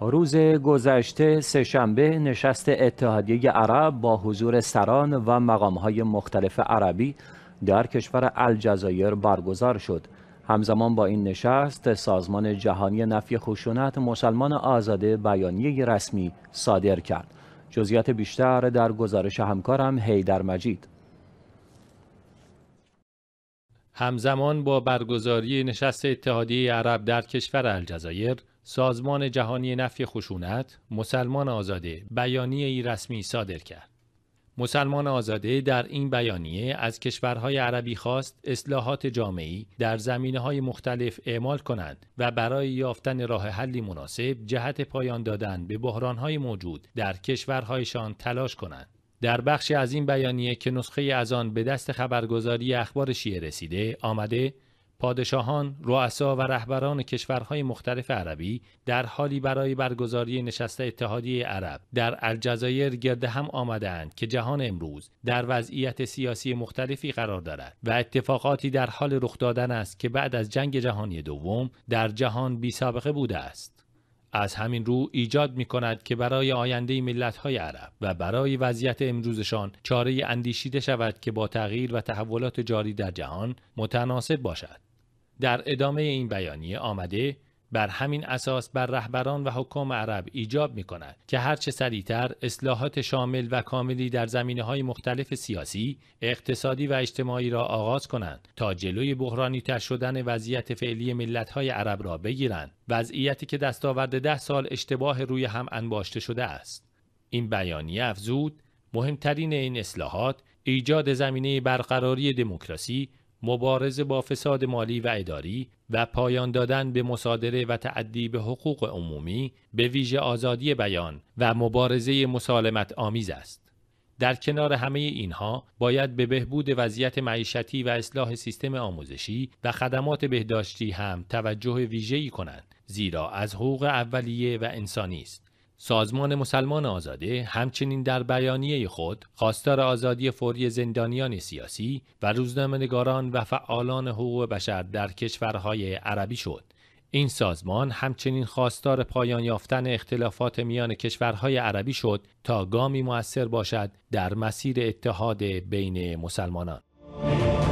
روز گذشته سهشنبه نشست اتحادیه عرب با حضور سران و مقامهای مختلف عربی در کشور الجزایر برگزار شد. همزمان با این نشست سازمان جهانی نفی خشونت مسلمان آزاده بیانیه رسمی صادر کرد. جزئیات بیشتر در گزارش همکارم در مجید. همزمان با برگزاری نشست اتحادیه عرب در کشور الجزایر سازمان جهانی نفی خشونت مسلمان آزاده بیانیه ای رسمی صادر کرد. مسلمان آزاده در این بیانیه از کشورهای عربی خواست اصلاحات جامعی در زمینه های مختلف اعمال کنند و برای یافتن راه حلی مناسب جهت پایان دادن به بحرانهای موجود در کشورهایشان تلاش کنند. در بخشی از این بیانیه که نسخه از آن به دست خبرگزاری اخبار شیعه رسیده آمده پادشاهان، رؤسا و رهبران کشورهای مختلف عربی در حالی برای برگزاری نشست اتحادیه عرب در الجزایر گرد هم آمدند که جهان امروز در وضعیت سیاسی مختلفی قرار دارد و اتفاقاتی در حال رخ دادن است که بعد از جنگ جهانی دوم در جهان بی سابقه بوده است. از همین رو ایجاد می کند که برای آینده ملت‌های عرب و برای وضعیت امروزشان چاره اندیشیده شود که با تغییر و تحولات جاری در جهان متناسب باشد. در ادامه این بیانیه آمده بر همین اساس بر رهبران و حکام عرب ایجاب می کند که هرچه سریعتر اصلاحات شامل و کاملی در زمینه های مختلف سیاسی، اقتصادی و اجتماعی را آغاز کنند تا جلوی بحرانی تر شدن وضعیت فعلی ملت های عرب را بگیرند وضعیتی که دستاورد ده سال اشتباه روی هم انباشته شده است این بیانیه افزود مهمترین این اصلاحات ایجاد زمینه برقراری دموکراسی مبارزه با فساد مالی و اداری و پایان دادن به مصادره و تعدی به حقوق عمومی به ویژه آزادی بیان و مبارزه مسالمت آمیز است. در کنار همه اینها باید به بهبود وضعیت معیشتی و اصلاح سیستم آموزشی و خدمات بهداشتی هم توجه ویژه‌ای کنند زیرا از حقوق اولیه و انسانی است. سازمان مسلمان آزاده همچنین در بیانیه خود خواستار آزادی فوری زندانیان سیاسی و روزنامه‌نگاران و فعالان حقوق بشر در کشورهای عربی شد. این سازمان همچنین خواستار پایان یافتن اختلافات میان کشورهای عربی شد تا گامی مؤثر باشد در مسیر اتحاد بین مسلمانان.